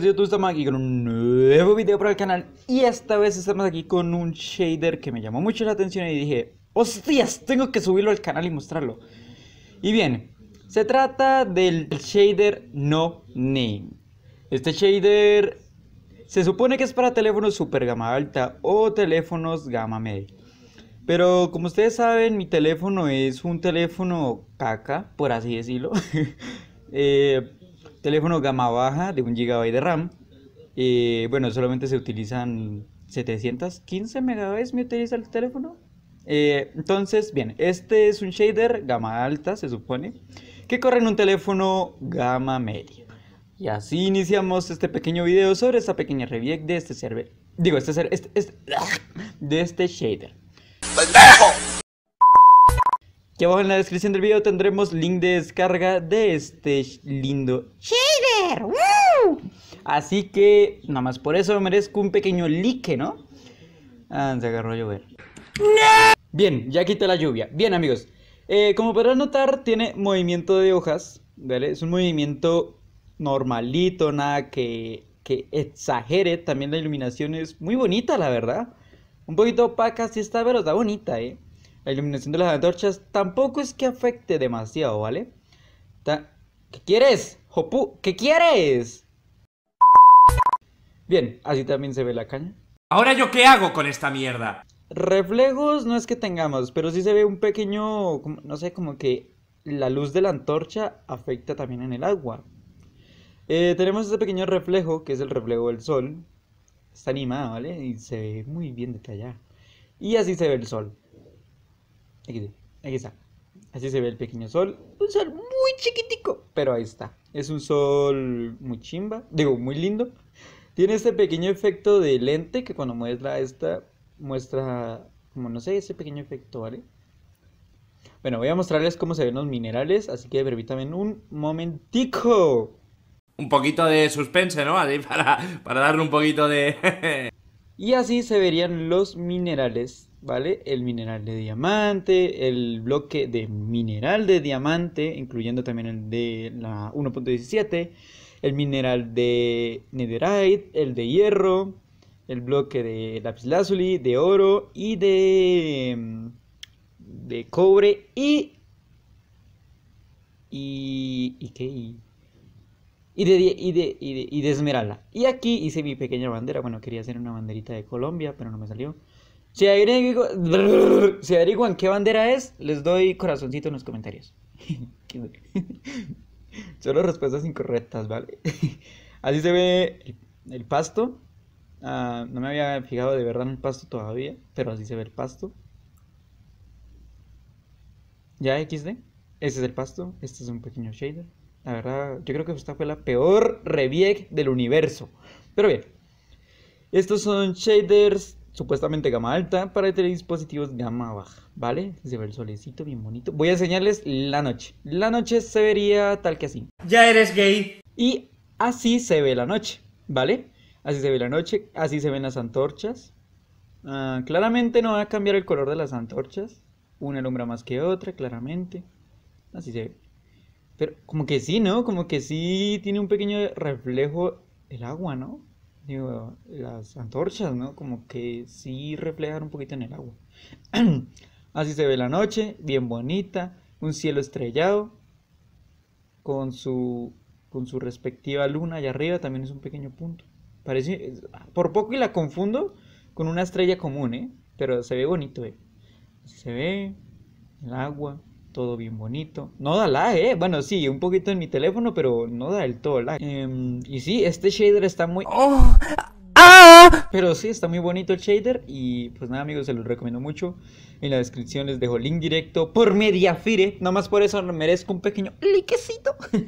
de YouTube, estamos aquí con un nuevo video para el canal Y esta vez estamos aquí con un shader que me llamó mucho la atención y dije ¡Hostias! Tengo que subirlo al canal y mostrarlo Y bien, se trata del shader No Name Este shader se supone que es para teléfonos super gama alta o teléfonos gama media pero como ustedes saben, mi teléfono es un teléfono caca, por así decirlo. eh, teléfono gama baja de 1 GB de RAM. Eh, bueno, solamente se utilizan 715 MB, me utiliza el teléfono. Eh, entonces, bien, este es un shader gama alta, se supone, que corre en un teléfono gama media. Y así iniciamos este pequeño video sobre esta pequeña review de este server. Digo, este, este, este de este shader. Que abajo en la descripción del video tendremos link de descarga de este lindo shader. Así que, nada más por eso merezco un pequeño like, ¿no? Ah, se agarró a llover. Bien, ya quita la lluvia. Bien, amigos. Eh, como podrán notar, tiene movimiento de hojas, Es un movimiento normalito, nada que, que exagere. También la iluminación es muy bonita, la verdad. Un poquito opaca, sí está, pero está bonita, ¿eh? la iluminación de las antorchas tampoco es que afecte demasiado, ¿vale? ¿Qué quieres? Jopu, ¿qué quieres? Bien, así también se ve la caña. ¿Ahora yo qué hago con esta mierda? Reflejos no es que tengamos, pero sí se ve un pequeño, no sé, como que la luz de la antorcha afecta también en el agua. Eh, tenemos este pequeño reflejo, que es el reflejo del sol. Está animado, ¿vale? Y se ve muy bien detallado. Y así se ve el sol. Aquí, está. Así se ve el pequeño sol. Un sol muy chiquitico, pero ahí está. Es un sol muy chimba, digo, muy lindo. Tiene este pequeño efecto de lente que cuando muestra esta, muestra, como no sé, ese pequeño efecto, ¿vale? Bueno, voy a mostrarles cómo se ven los minerales, así que permítanme un momentico. Un poquito de suspense, ¿no? Así para, para darle un poquito de... Y así se verían los minerales, ¿vale? El mineral de diamante, el bloque de mineral de diamante, incluyendo también el de la 1.17, el mineral de netherite, el de hierro, el bloque de lapislázuli, de oro y de mm, de cobre y y y qué y de, y, de, y, de, y Esmeralda. Y aquí hice mi pequeña bandera. Bueno, quería hacer una banderita de Colombia, pero no me salió. Si averiguan, si qué bandera es, les doy corazoncito en los comentarios. Solo respuestas incorrectas, ¿vale? Así se ve el, pasto. Ah, no me había fijado de verdad en el pasto todavía, pero así se ve el pasto. Ya XD. Ese es el pasto. Este es un pequeño shader. La verdad, yo creo que esta fue la peor reviec del universo. Pero bien, estos son shaders supuestamente gama alta para dispositivos gama baja, ¿vale? Se ve el solecito bien bonito. Voy a enseñarles la noche. La noche se vería tal que así. Ya eres gay. Y así se ve la noche, ¿vale? Así se ve la noche, así se ven las antorchas. Ah, claramente no va a cambiar el color de las antorchas. Una alumbra más que otra, claramente. Así se ve. Pero como que sí, ¿no? Como que sí tiene un pequeño reflejo el agua, ¿no? Digo, las antorchas, ¿no? Como que sí reflejan un poquito en el agua. Así se ve la noche, bien bonita, un cielo estrellado, con su, con su respectiva luna allá arriba, también es un pequeño punto. Parece, ah, por poco y la confundo con una estrella común, ¿eh? Pero se ve bonito, ¿eh? se ve el agua, todo bien bonito. No da lag, eh. Bueno, sí, un poquito en mi teléfono, pero no da del todo lag. Em, y sí, este shader está muy. Oh. ¡Ah! Pero sí, está muy bonito el shader. Y pues nada, amigos, se los recomiendo mucho. En la descripción les dejo el link directo por Mediafire. Nomás por eso merezco un pequeño liquecito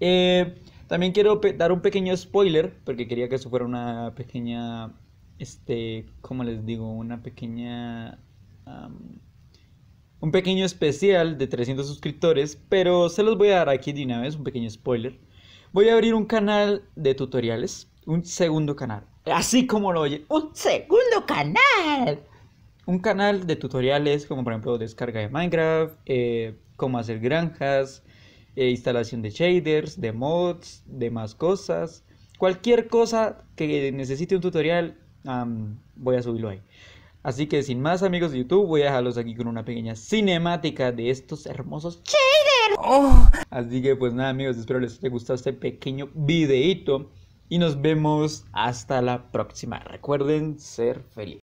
eh, también quiero dar un pequeño spoiler, porque quería que eso fuera una pequeña. Este, ¿cómo les digo? Una pequeña un pequeño especial de 300 suscriptores, pero se los voy a dar aquí de una vez, un pequeño spoiler. Voy a abrir un canal de tutoriales, un segundo canal, así como lo oye, un segundo canal. Un canal de tutoriales como por ejemplo descarga de Minecraft, eh, cómo hacer granjas, eh, instalación de shaders, de mods, de más cosas. Cualquier cosa que necesite un tutorial, voy a subirlo ahí. Así que sin más amigos de YouTube, voy a dejarlos aquí con una pequeña cinemática de estos hermosos shaders. Oh. Así que pues nada amigos, espero les haya gustado este pequeño videito y nos vemos hasta la próxima. Recuerden ser felices.